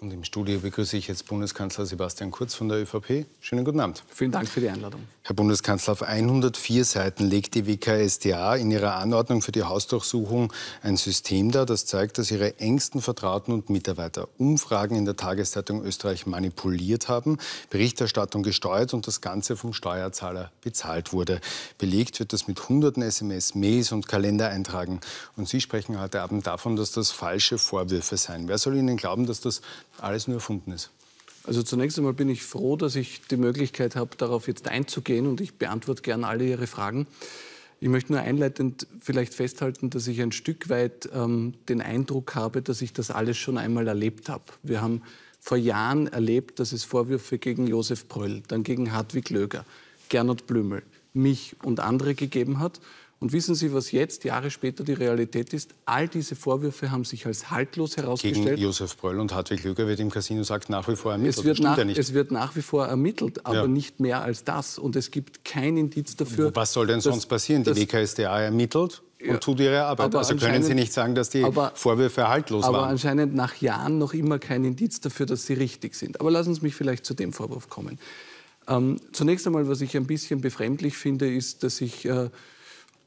Und im Studio begrüße ich jetzt Bundeskanzler Sebastian Kurz von der ÖVP. Schönen guten Abend. Vielen Dank für die Einladung. Herr Bundeskanzler, auf 104 Seiten legt die WKSDA in ihrer Anordnung für die Hausdurchsuchung ein System dar, das zeigt, dass ihre engsten Vertrauten und Mitarbeiter Umfragen in der Tageszeitung Österreich manipuliert haben, Berichterstattung gesteuert und das Ganze vom Steuerzahler bezahlt wurde. Belegt wird das mit hunderten SMS, Mails und Kalendereintragen. Und Sie sprechen heute Abend davon, dass das falsche Vorwürfe seien. Wer soll Ihnen glauben, dass das alles nur erfunden ist? Also zunächst einmal bin ich froh, dass ich die Möglichkeit habe, darauf jetzt einzugehen und ich beantworte gerne alle Ihre Fragen. Ich möchte nur einleitend vielleicht festhalten, dass ich ein Stück weit ähm, den Eindruck habe, dass ich das alles schon einmal erlebt habe. Wir haben vor Jahren erlebt, dass es Vorwürfe gegen Josef Bröll, dann gegen Hartwig Löger, Gernot Blümel, mich und andere gegeben hat. Und wissen Sie, was jetzt, Jahre später, die Realität ist? All diese Vorwürfe haben sich als haltlos herausgestellt. Gegen Josef Bröll und Hartwig Lüger wird im Casino sagt nach wie vor ermittelt. Es wird, nach, ja es wird nach, wie vor ermittelt, aber ja. nicht mehr als das. Und es gibt kein Indiz dafür. Was soll denn dass, sonst passieren? Die WKSDA ermittelt und ja. tut ihre Arbeit. also können Sie nicht sagen, dass die aber, Vorwürfe haltlos aber waren. Aber anscheinend nach Jahren noch immer kein Indiz dafür, dass sie richtig sind. Aber lassen Sie mich vielleicht zu dem Vorwurf kommen. Ähm, zunächst einmal, was ich ein bisschen befremdlich finde, ist, dass ich... Äh,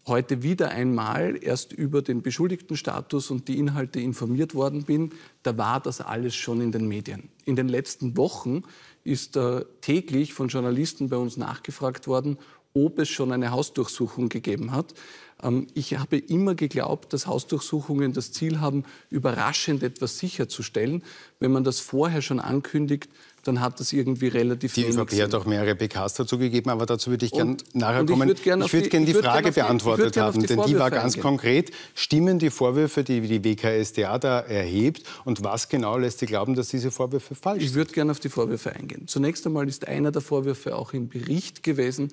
heute wieder einmal erst über den Beschuldigtenstatus und die Inhalte informiert worden bin, da war das alles schon in den Medien. In den letzten Wochen ist äh, täglich von Journalisten bei uns nachgefragt worden, ob es schon eine Hausdurchsuchung gegeben hat. Ähm, ich habe immer geglaubt, dass Hausdurchsuchungen das Ziel haben, überraschend etwas sicherzustellen. Wenn man das vorher schon ankündigt, dann hat das irgendwie relativ Die ÖVP hat auch mehrere PKs dazu gegeben, aber dazu würde ich gerne nachher kommen. Ich würde gerne würd gern die, Frage gern beantwortet die, haben, denn die war ganz eingehen. konkret. Stimmen die Vorwürfe, die die WKSDA da erhebt und was genau lässt sie glauben, dass diese Vorwürfe falsch sind? Ich würde gerne auf die Vorwürfe eingehen. Zunächst einmal ist einer der Vorwürfe auch im Bericht gewesen,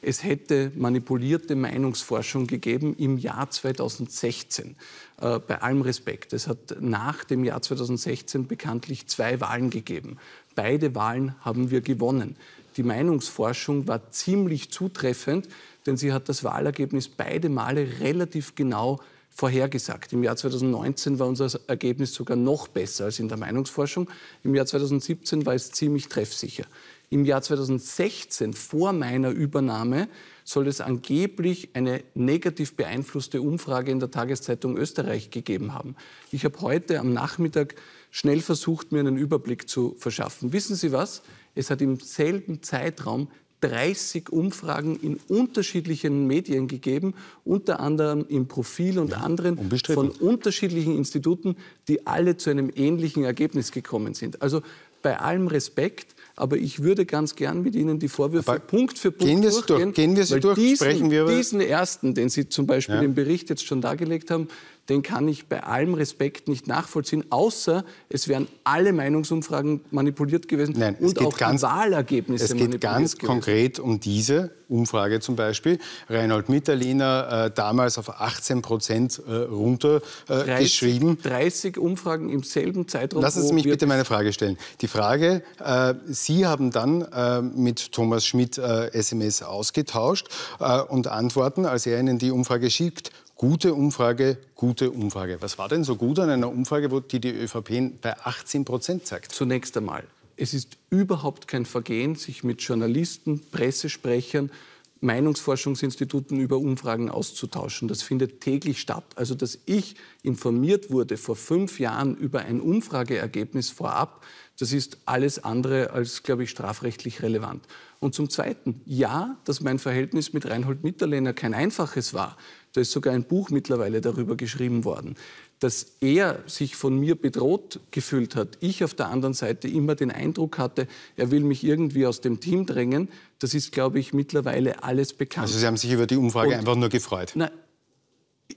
es hätte manipulierte Meinungsforschung gegeben im Jahr 2016. Äh, bei allem Respekt, es hat nach dem Jahr 2016 bekanntlich zwei Wahlen gegeben. Beide Wahlen haben wir gewonnen. Die Meinungsforschung war ziemlich zutreffend, denn sie hat das Wahlergebnis beide Male relativ genau vorhergesagt. Im Jahr 2019 war unser Ergebnis sogar noch besser als in der Meinungsforschung. Im Jahr 2017 war es ziemlich treffsicher. Im Jahr 2016, vor meiner Übernahme, soll es angeblich eine negativ beeinflusste Umfrage in der Tageszeitung Österreich gegeben haben. Ich habe heute am Nachmittag schnell versucht, mir einen Überblick zu verschaffen. Wissen Sie was? Es hat im selben Zeitraum 30 Umfragen in unterschiedlichen Medien gegeben, unter anderem im Profil und ja, anderen von unterschiedlichen Instituten, die alle zu einem ähnlichen Ergebnis gekommen sind. Also bei allem Respekt, aber ich würde ganz gern mit Ihnen die Vorwürfe aber Punkt für Punkt gehen durchgehen. Durch, gehen wir sie durch, diesen, sprechen wir über diesen ersten, den Sie zum Beispiel ja. im Bericht jetzt schon dargelegt haben, den kann ich bei allem Respekt nicht nachvollziehen, außer es wären alle Meinungsumfragen manipuliert gewesen Nein, und auch ganz, Wahlergebnisse Es geht ganz gewesen. konkret um diese Umfrage zum Beispiel. Reinhold Mitterliner äh, damals auf 18 Prozent äh, runtergeschrieben. Äh, 30, 30, Umfragen im selben Zeitraum. Lassen Sie mich bitte meine Frage stellen. Die Frage, äh, Sie haben dann äh, mit Thomas Schmidt SMS äh, ausgetauscht und Antworten, als er Ihnen die Umfrage schickt, Gute Umfrage, gute Umfrage. Was war denn so gut an einer Umfrage, die, die ÖVP bei 18 Prozent zeigt? Zunächst einmal, es ist überhaupt kein Vergehen, sich mit Journalisten, Pressesprechern Meinungsforschungsinstituten über Umfragen auszutauschen. Das findet täglich statt. Also dass ich informiert wurde vor fünf Jahren über ein Umfrageergebnis vorab, das ist alles andere als, glaube ich, strafrechtlich relevant. Und zum Zweiten, ja, dass mein Verhältnis mit Reinhold Mitterlehner kein einfaches war. Da ist sogar ein Buch mittlerweile darüber geschrieben worden dass er sich von mir bedroht gefühlt hat, ich auf der anderen Seite immer den Eindruck hatte, er will mich irgendwie aus dem Team drängen, das ist, glaube ich, mittlerweile alles bekannt. Also Sie haben sich über die Umfrage Und, einfach nur gefreut? Na,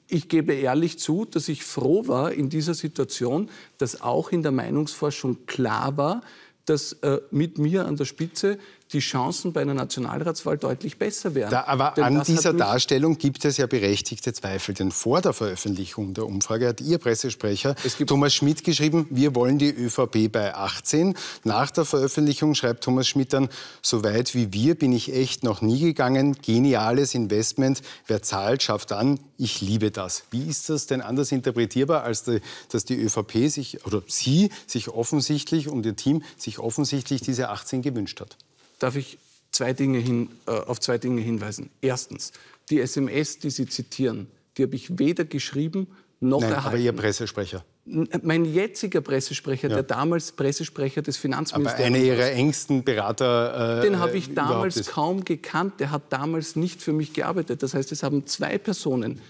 ich gebe ehrlich zu, dass ich froh war in dieser Situation, dass auch in der Meinungsforschung klar war, dass äh, mit mir an der Spitze die Chancen bei einer Nationalratswahl deutlich besser wären. Da, aber Denn an dieser Darstellung gibt es ja berechtigte Zweifel. Denn vor der Veröffentlichung der Umfrage hat Ihr Pressesprecher Thomas Schmidt geschrieben, wir wollen die ÖVP bei 18. Nach der Veröffentlichung schreibt Thomas Schmidt dann, so weit wie wir bin ich echt noch nie gegangen. Geniales Investment. Wer zahlt, schafft an. Ich liebe das. Wie ist das denn anders interpretierbar, als die, dass die ÖVP sich oder Sie sich offensichtlich und Ihr Team sich offensichtlich diese 18 gewünscht hat? darf ich zwei Dinge hin, äh, auf zwei Dinge hinweisen. Erstens, die SMS, die Sie zitieren, die habe ich weder geschrieben noch Nein, erhalten. Aber Ihr Pressesprecher. Äh, mein jetziger Pressesprecher, ja. der damals Pressesprecher des Finanzministeriums. Aber einer Ihrer engsten Berater. Äh, den habe ich äh, damals kaum gekannt. Der hat damals nicht für mich gearbeitet. Das heißt, es haben zwei Personen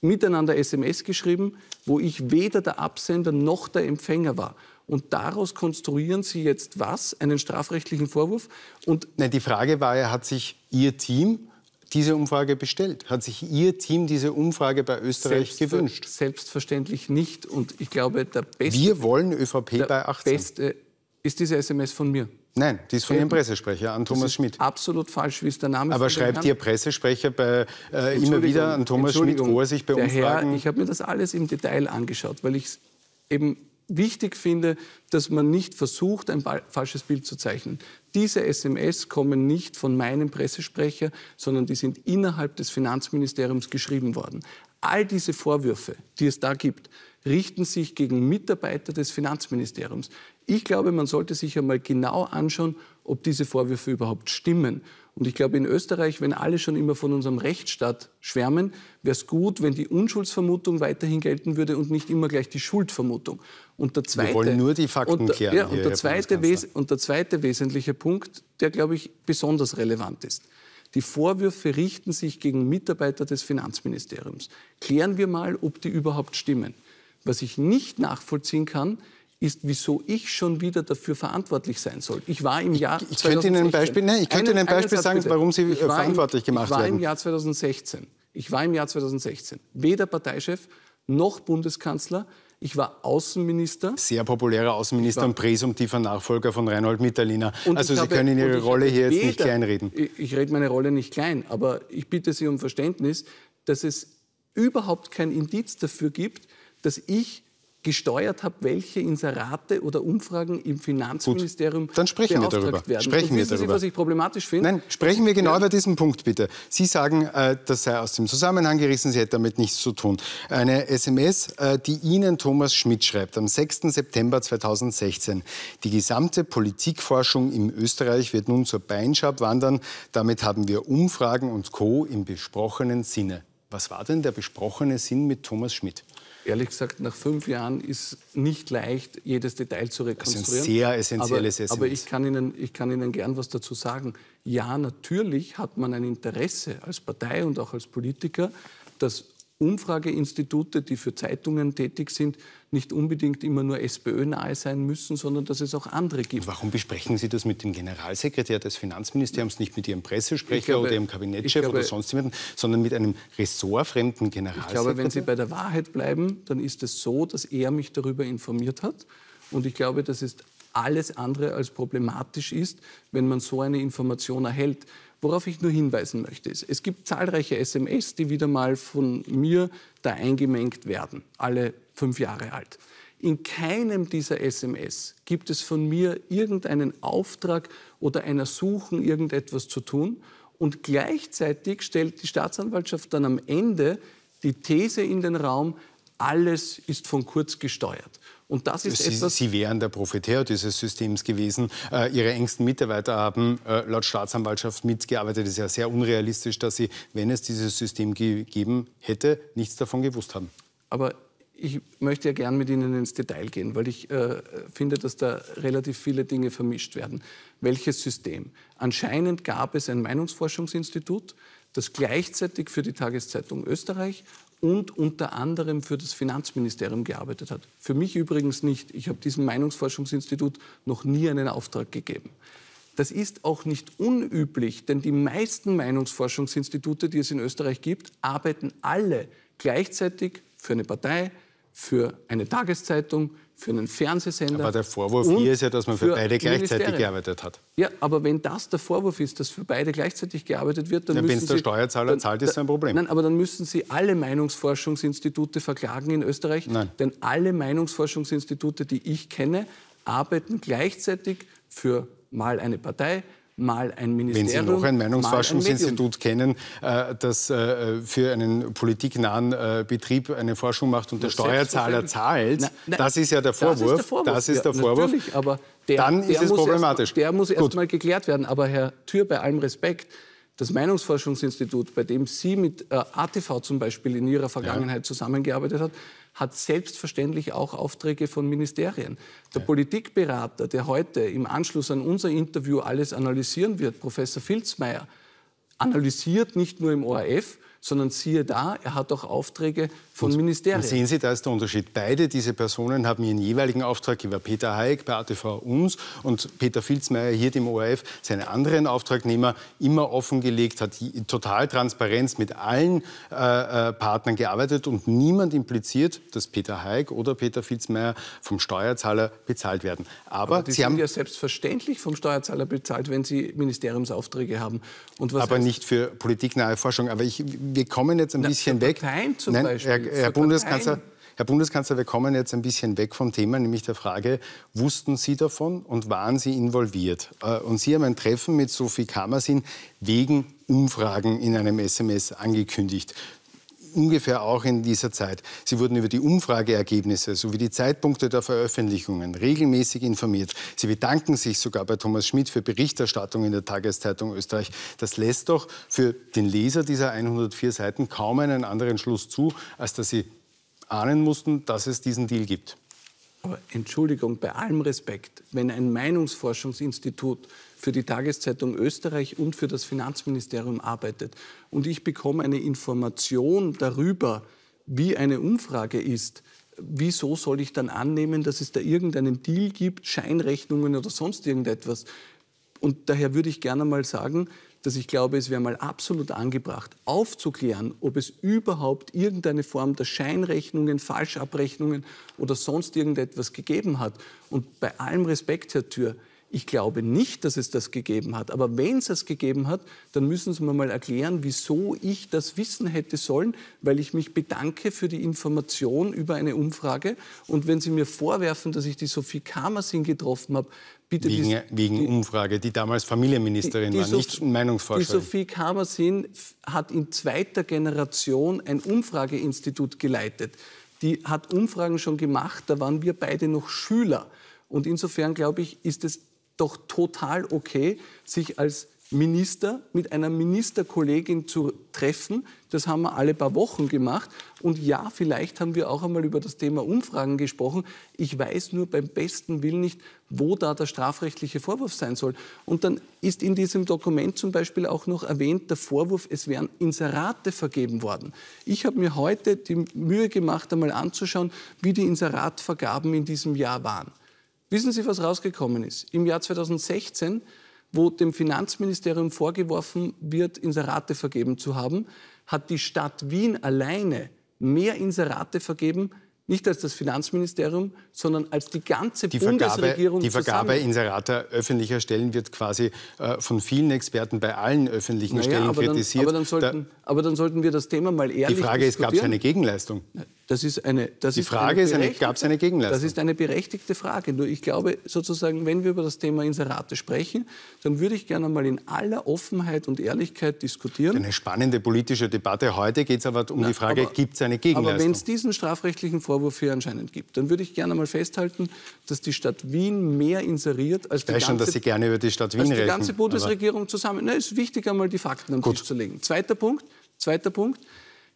miteinander SMS geschrieben, wo ich weder der Absender noch der Empfänger war. Und daraus konstruieren Sie jetzt was? Einen strafrechtlichen Vorwurf? Und Nein, die Frage war ja, hat sich Ihr Team diese Umfrage bestellt? Hat sich Ihr Team diese Umfrage bei Österreich Selbstver gewünscht? Selbstverständlich nicht. Und ich glaube, der beste. Wir wollen ÖVP bei 18. Beste ist diese SMS von mir. Nein, die ist von äh, Ihrem Pressesprecher, an Thomas Schmidt. Absolut falsch, wie es der Name Aber schreibt Ihr Pressesprecher bei, äh, immer wieder an Thomas Schmidt, wo er sich bei Umfragen... Herr, ich habe mir das alles im Detail angeschaut, weil ich es eben wichtig finde, dass man nicht versucht, ein falsches Bild zu zeichnen. Diese SMS kommen nicht von meinem Pressesprecher, sondern die sind innerhalb des Finanzministeriums geschrieben worden. All diese Vorwürfe, die es da gibt, richten sich gegen Mitarbeiter des Finanzministeriums. Ich glaube, man sollte sich einmal genau anschauen, ob diese Vorwürfe überhaupt stimmen. Und ich glaube, in Österreich, wenn alle schon immer von unserem Rechtsstaat schwärmen, wäre es gut, wenn die Unschuldsvermutung weiterhin gelten würde und nicht immer gleich die Schuldvermutung. Und der zweite, Wir wollen nur die Fakten und, klären. Ja, und, der zweite und der zweite wesentliche Punkt, der, glaube ich, besonders relevant ist. Die Vorwürfe richten sich gegen Mitarbeiter des Finanzministeriums. Klären wir mal, ob die überhaupt stimmen. Was ich nicht nachvollziehen kann, ist, wieso ich schon wieder dafür verantwortlich sein soll. Ich war im Jahr ich, ich 2016. Könnte Ihnen ein Beispiel, nein, ich könnte einen, Ihnen ein Beispiel sagen, bitte. warum Sie ich äh, verantwortlich im, gemacht ich werden. Ich war im Jahr 2016. Ich war im Jahr 2016 weder Parteichef noch Bundeskanzler. Ich war Außenminister. Sehr populärer Außenminister und präsumtiver Nachfolger von Reinhold Mitterlehner. Also Sie habe, können Ihre Rolle hier weder, jetzt nicht kleinreden. Ich, ich rede meine Rolle nicht klein, aber ich bitte Sie um Verständnis, dass es überhaupt kein Indiz dafür gibt, dass ich gesteuert habe, welche Inserate oder Umfragen im Finanzministerium Gut, dann sprechen wir darüber. werden. Sprechen wir darüber. Sie, was ich problematisch finde? Nein, sprechen wir genau ja. über diesen Punkt bitte. Sie sagen, äh, das sei aus dem Zusammenhang gerissen, Sie hätte damit nichts zu tun. Eine SMS, äh, die Ihnen Thomas Schmidt schreibt, am 6. September 2016. Die gesamte Politikforschung in Österreich wird nun zur Beinschab wandern. Damit haben wir Umfragen und Co. im besprochenen Sinne. Was war denn der besprochene Sinn mit Thomas Schmidt? ehrlich gesagt, nach fünf Jahren ist nicht leicht, jedes Detail zu rekonstruieren. Das ist ein sehr essentielles aber, aber ich kann, Ihnen, ich kann Ihnen gern was dazu sagen. Ja, natürlich hat man ein Interesse als Partei und auch als Politiker, dass Umfrageinstitute, die für Zeitungen tätig sind, nicht unbedingt immer nur SPÖ-nahe sein müssen, sondern dass es auch andere gibt. Warum besprechen Sie das mit dem Generalsekretär des Finanzministeriums, nicht mit Ihrem Pressesprecher glaube, oder Ihrem Kabinettschef glaube, oder sonst jemandem, sondern mit einem ressortfremden Generalsekretär? Ich glaube, wenn Sie bei der Wahrheit bleiben, dann ist es so, dass er mich darüber informiert hat. Und ich glaube, das ist alles andere als problematisch ist, wenn man so eine Information erhält. Worauf ich nur hinweisen möchte, ist, es gibt zahlreiche SMS, die wieder mal von mir da eingemengt werden, alle fünf Jahre alt. In keinem dieser SMS gibt es von mir irgendeinen Auftrag oder ein Ersuchen, irgendetwas zu tun. Und gleichzeitig stellt die Staatsanwaltschaft dann am Ende die These in den Raum, alles ist von Kurz gesteuert. Und das ist Sie, etwas. Sie wären der Profiteur dieses Systems gewesen. Äh, Ihre engsten Mitarbeiter haben äh, laut Staatsanwaltschaft mitgearbeitet. Es ist ja sehr unrealistisch, dass Sie, wenn es dieses System gegeben hätte, nichts davon gewusst haben. Aber ich möchte ja gern mit Ihnen ins Detail gehen, weil ich äh, finde, dass da relativ viele Dinge vermischt werden. Welches System? Anscheinend gab es ein Meinungsforschungsinstitut, das gleichzeitig für die Tageszeitung Österreich und unter anderem für das Finanzministerium gearbeitet hat. Für mich übrigens nicht. Ich habe diesem Meinungsforschungsinstitut noch nie einen Auftrag gegeben. Das ist auch nicht unüblich, denn die meisten Meinungsforschungsinstitute, die es in Österreich gibt, arbeiten alle gleichzeitig für eine Partei, für eine Tageszeitung, für einen Fernsehsender. Aber der Vorwurf hier ist ja, dass man für, für beide gleichzeitig gearbeitet hat. Ja, aber wenn das der Vorwurf ist, dass für beide gleichzeitig gearbeitet wird, dann ja, müssen Sie... Wenn es der Steuerzahler dann, zahlt, ist ein Problem. Nein, aber dann müssen Sie alle Meinungsforschungsinstitute verklagen in Österreich. Nein. Denn alle Meinungsforschungsinstitute, die ich kenne, arbeiten gleichzeitig für mal eine Partei, mal ein Ministerium. Wenn Sie noch ein Meinungsforschungsinstitut kennen, äh, das äh, für einen politiknahen äh, Betrieb eine Forschung macht und der Steuerzahler zahlt, na, na, das ist ja der Vorwurf. Das ist der Vorwurf, das ist der ja, Vorwurf. aber der, dann ist es problematisch. Erst, der muss erst Gut. geklärt werden. Aber Herr Thür, bei allem Respekt, das Meinungsforschungsinstitut, bei dem Sie mit äh, ATV zum Beispiel in Ihrer Vergangenheit ja. zusammengearbeitet haben, hat selbstverständlich auch Aufträge von Ministerien. Der ja. Politikberater, der heute im Anschluss an unser Interview alles analysieren wird, Professor Filzmeier, analysiert nicht nur im ORF, sondern siehe da, er hat auch Aufträge von und, Ministerien. Und sehen Sie, da ist der Unterschied. Beide diese Personen haben ihren jeweiligen Auftraggeber, Peter Haig bei ATV uns und Peter Filzmeier hier dem ORF, seine anderen Auftragnehmer immer offengelegt, hat total Transparenz mit allen äh, äh, Partnern gearbeitet und niemand impliziert, dass Peter Haig oder Peter Filzmeier vom Steuerzahler bezahlt werden. Aber, aber die Sie sind haben ja selbstverständlich vom Steuerzahler bezahlt, wenn Sie Ministeriumsaufträge haben. aber nicht für politiknahe Forschung. Aber ich wir kommen jetzt ein Na, bisschen weg. Parteien zum Beispiel. Herr, Herr Bundeskanzler, Herr Bundeskanzler, wir kommen jetzt ein bisschen weg vom Thema, nämlich der Frage, wussten Sie davon und waren Sie involviert? Äh, und Sie haben ein Treffen mit Sophie Kamersin wegen Umfragen in einem SMS angekündigt ungefähr auch in dieser Zeit. Sie wurden über die Umfrageergebnisse sowie die Zeitpunkte der Veröffentlichungen regelmäßig informiert. Sie bedanken sich sogar bei Thomas Schmidt für Berichterstattung in der Tageszeitung Österreich. Das lässt doch für den Leser dieser 104 Seiten kaum einen anderen Schluss zu, als dass sie ahnen mussten, dass es diesen Deal gibt. Aber Entschuldigung, bei allem Respekt, wenn ein Meinungsforschungsinstitut für die Tageszeitung Österreich und für das Finanzministerium arbeitet und ich bekomme eine Information darüber, wie eine Umfrage ist, wieso soll ich dann annehmen, dass es da irgendeinen Deal gibt, Scheinrechnungen oder sonst irgendetwas? Und daher würde ich gerne mal sagen, dass ich glaube, es wäre mal absolut angebracht, aufzuklären, ob es überhaupt irgendeine Form der Scheinrechnungen, Falschabrechnungen oder sonst irgendetwas gegeben hat. Und bei allem Respekt, Herr Tür, ich glaube nicht, dass es das gegeben hat. Aber wenn es das gegeben hat, dann müssen Sie mir mal erklären, wieso ich das wissen hätte sollen, weil ich mich bedanke für die Information über eine Umfrage. Und wenn Sie mir vorwerfen, dass ich die Sophie Kamersin getroffen habe, bitte... Wegen, die, wegen die, Umfrage, die damals Familienministerin die, war, nicht Meinungsforscherin. Die Sophie Kamersin hat in zweiter Generation ein Umfrageinstitut geleitet. Die hat Umfragen schon gemacht, da waren wir beide noch Schüler. Und insofern, glaube ich, ist es doch total okay, sich als Minister mit einer Ministerkollegin zu treffen. Das haben wir alle paar Wochen gemacht. Und ja, vielleicht haben wir auch einmal über das Thema Umfragen gesprochen. Ich weiß nur beim besten Willen nicht, wo da der strafrechtliche Vorwurf sein soll. Und dann ist in diesem Dokument zum Beispiel auch noch erwähnt der Vorwurf, es wären Inserate vergeben worden. Ich habe mir heute die Mühe gemacht, einmal anzuschauen, wie die Inseratvergaben in diesem Jahr waren. Wissen Sie, was rausgekommen ist? Im Jahr 2016, wo dem Finanzministerium vorgeworfen wird, Inserate vergeben zu haben, hat die Stadt Wien alleine mehr Inserate vergeben nicht als das Finanzministerium, sondern als die ganze die Bundesregierung. Vergabe, die Vergabe zusammen. öffentlicher Stellen wird quasi äh, von vielen Experten bei allen öffentlichen naja, Stellen aber kritisiert. Dann, aber, dann sollten, da, aber, dann sollten, wir das Thema mal ehrlich Die Frage ist, gab es eine Gegenleistung? Das ist eine, das die Frage ist, eine, gab es eine Gegenleistung? Das ist eine berechtigte Frage. Nur ich glaube sozusagen, wenn wir über das Thema Inserate sprechen, dann würde ich gerne mal in aller Offenheit und Ehrlichkeit diskutieren. Eine spannende politische Debatte. Heute geht es aber um Na, die Frage, gibt es eine Gegenleistung? Aber wenn es diesen strafrechtlichen Vorwurf hier anscheinend gibt, dann würde ich gerne mal festhalten, dass die Stadt Wien mehr inseriert als die ganze... Schon, dass Sie gerne über die Stadt Wien als die ganze Bundesregierung zusammen. Es ist wichtig, einmal die Fakten am gut. Tisch zu legen. Zweiter Punkt. Zweiter Punkt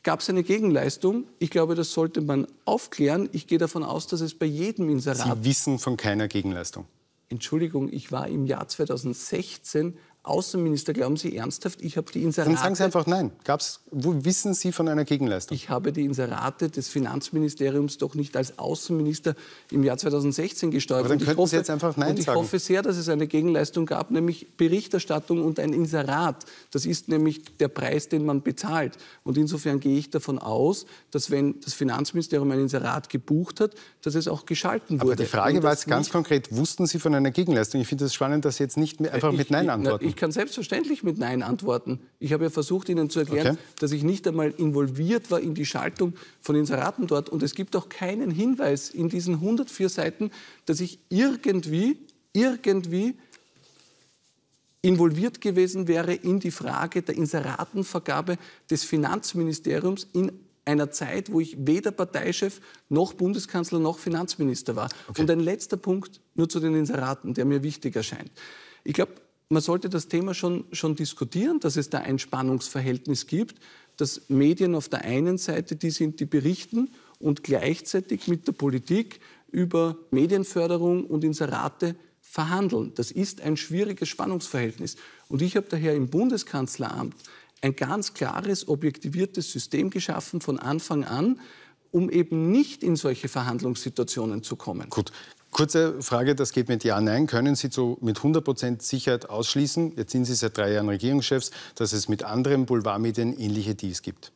gab es eine Gegenleistung. Ich glaube, das sollte man aufklären. Ich gehe davon aus, dass es bei jedem Inserat... Sie wissen von keiner Gegenleistung. Entschuldigung, ich war im Jahr 2016 Außenminister, glauben Sie ernsthaft, ich habe die Inserate... Dann sagen Sie einfach nein. Gab's, wo wissen Sie von einer Gegenleistung? Ich habe die Inserate des Finanzministeriums doch nicht als Außenminister im Jahr 2016 gesteuert. Aber dann könnten hoffe, Sie jetzt einfach nein und ich sagen. Ich hoffe sehr, dass es eine Gegenleistung gab, nämlich Berichterstattung und ein Inserat. Das ist nämlich der Preis, den man bezahlt. Und insofern gehe ich davon aus, dass wenn das Finanzministerium ein Inserat gebucht hat, dass es auch geschalten wurde. Aber die Frage war jetzt ganz konkret, wussten Sie von einer Gegenleistung? Ich finde es das spannend, dass Sie jetzt nicht äh, einfach ich, mit Nein antworten. Ich, ich kann selbstverständlich mit Nein antworten. Ich habe ja versucht, Ihnen zu erklären, okay. dass ich nicht einmal involviert war in die Schaltung von Inseraten dort. Und es gibt auch keinen Hinweis in diesen 104 Seiten, dass ich irgendwie, irgendwie involviert gewesen wäre in die Frage der Inseratenvergabe des Finanzministeriums in einer Zeit, wo ich weder Parteichef noch Bundeskanzler noch Finanzminister war. Okay. Und ein letzter Punkt nur zu den Inseraten, der mir wichtig erscheint. Ich glaube, man sollte das Thema schon, schon diskutieren, dass es da ein Spannungsverhältnis gibt, dass Medien auf der einen Seite die sind, die berichten und gleichzeitig mit der Politik über Medienförderung und Inserate verhandeln. Das ist ein schwieriges Spannungsverhältnis. Und ich habe daher im Bundeskanzleramt ein ganz klares, objektiviertes System geschaffen von Anfang an, um eben nicht in solche Verhandlungssituationen zu kommen. Gut, Kurze Frage, das geht mit Ja, Nein. Können Sie zu, mit 100% Sicherheit ausschließen, jetzt sind Sie seit drei Jahren Regierungschefs, dass es mit anderen Boulevardmedien ähnliche Deals gibt?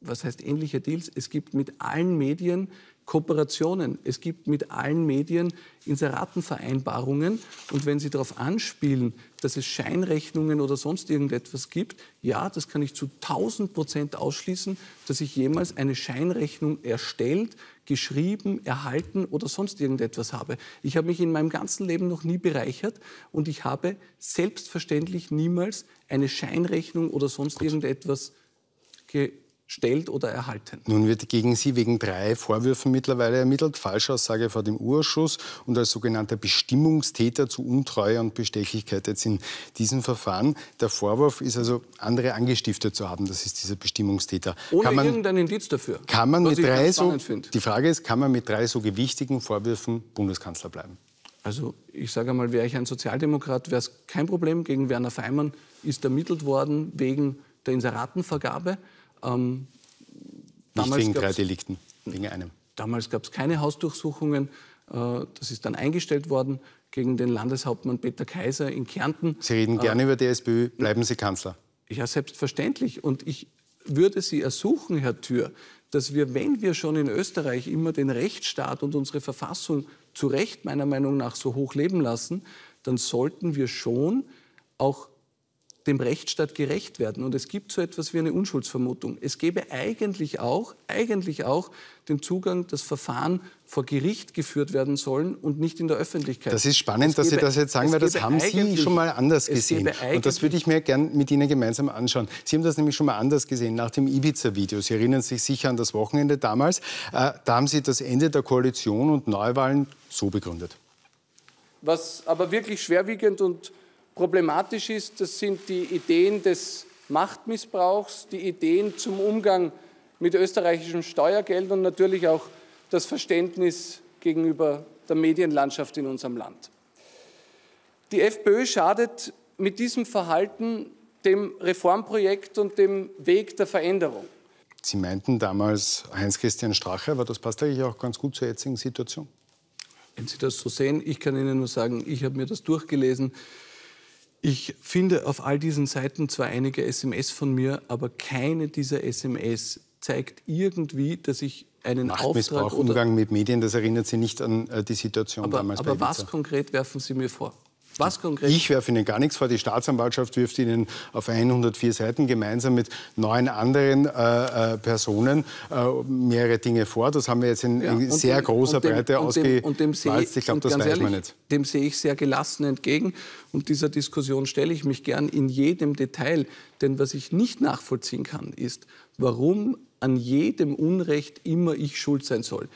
Was heißt ähnliche Deals? Es gibt mit allen Medien Kooperationen. Es gibt mit allen Medien Inseratenvereinbarungen. Und wenn Sie darauf anspielen, dass es Scheinrechnungen oder sonst irgendetwas gibt, ja, das kann ich zu 1000 Prozent ausschließen, dass ich jemals eine Scheinrechnung erstellt, geschrieben, erhalten oder sonst irgendetwas habe. Ich habe mich in meinem ganzen Leben noch nie bereichert und ich habe selbstverständlich niemals eine Scheinrechnung oder sonst irgendetwas ge stellt oder erhalten. Nun wird gegen Sie wegen drei Vorwürfen mittlerweile ermittelt. Falschaussage vor dem Urschuss und als sogenannter Bestimmungstäter zu Untreue und Bestechlichkeit jetzt in diesem Verfahren. Der Vorwurf ist also, andere angestiftet zu haben. Das ist dieser Bestimmungstäter. Ohne kann man, irgendein Indiz dafür. Kann man mit drei so, die Frage ist, kann man mit drei so gewichtigen Vorwürfen Bundeskanzler bleiben? Also ich sage einmal, wäre ich ein Sozialdemokrat, wäre es kein Problem. Gegen Werner Feimann ist ermittelt worden wegen der Inseratenvergabe. Ähm, Nicht wegen drei Delikten, wegen einem. Damals gab es keine Hausdurchsuchungen. Äh, das ist dann eingestellt worden gegen den Landeshauptmann Peter Kaiser in Kärnten. Sie reden äh, gerne über die SPÖ, bleiben Sie Kanzler. Ja, selbstverständlich. Und ich würde Sie ersuchen, Herr Thür, dass wir, wenn wir schon in Österreich immer den Rechtsstaat und unsere Verfassung zu Recht meiner Meinung nach so hoch leben lassen, dann sollten wir schon auch dem Rechtsstaat gerecht werden. Und es gibt so etwas wie eine Unschuldsvermutung. Es gäbe eigentlich auch, eigentlich auch den Zugang, dass Verfahren vor Gericht geführt werden sollen und nicht in der Öffentlichkeit. Das ist spannend, es dass gäbe, Sie das jetzt sagen, weil das haben Sie schon mal anders gesehen. Und das würde ich mir gern mit Ihnen gemeinsam anschauen. Sie haben das nämlich schon mal anders gesehen nach dem Ibiza-Video. Sie erinnern sich sicher an das Wochenende damals. Äh, da haben Sie das Ende der Koalition und Neuwahlen so begründet. Was aber wirklich schwerwiegend und problematisch ist, das sind die Ideen des Machtmissbrauchs, die Ideen zum Umgang mit österreichischem Steuergeld und natürlich auch das Verständnis gegenüber der Medienlandschaft in unserem Land. Die FPÖ schadet mit diesem Verhalten dem Reformprojekt und dem Weg der Veränderung. Sie meinten damals Heinz-Christian Strache, aber das passt eigentlich auch ganz gut zur jetzigen Situation. Wenn Sie das so sehen, ich kann Ihnen nur sagen, ich habe mir das durchgelesen. Ich finde auf all diesen Seiten zwar einige SMS von mir, aber keine dieser SMS zeigt irgendwie, dass ich einen Machtmissbrauch, Auftrag oder Umgang mit Medien, das erinnert Sie nicht an äh, die Situation aber, damals aber bei Aber was konkret werfen Sie mir vor? Was konkret? Ich werfe Ihnen gar nichts vor. Die Staatsanwaltschaft wirft Ihnen auf 104 Seiten gemeinsam mit neun anderen äh, äh, Personen äh, mehrere Dinge vor. Das haben wir jetzt in, ja, in sehr dem, großer dem, Breite ausgewalzt. Ich glaube, das weiß ehrlich, man nicht. Dem sehe ich sehr gelassen entgegen. Und dieser Diskussion stelle ich mich gern in jedem Detail. Denn was ich nicht nachvollziehen kann, ist, warum an jedem Unrecht immer ich schuld sein soll.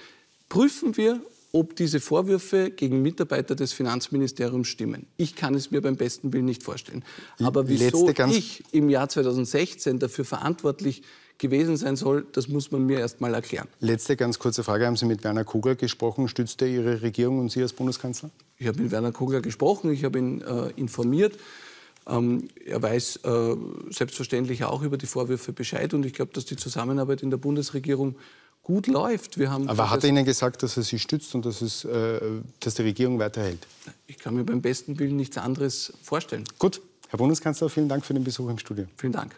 Prüfen wir ob diese Vorwürfe gegen Mitarbeiter des Finanzministeriums stimmen. Ich kann es mir beim besten Willen nicht vorstellen. Aber wieso ich im Jahr 2016 dafür verantwortlich gewesen sein soll, das muss man mir erst mal erklären. Letzte ganz kurze Frage. Haben Sie mit Werner Kogler gesprochen? Stützt er Ihre Regierung und Sie als Bundeskanzler? Ich habe mit Werner Kogler gesprochen, ich habe ihn äh, informiert. Ähm, er weiß äh, selbstverständlich auch über die Vorwürfe Bescheid und ich glaube, dass die Zusammenarbeit in der Bundesregierung gut läuft. Wir haben Aber hat er Ihnen gesagt, dass er Sie stützt und dass, es, äh, dass die Regierung weiterhält? Ich kann mir beim besten Willen nichts anderes vorstellen. Gut. Herr Bundeskanzler, vielen Dank für den Besuch im Studio. Vielen Dank.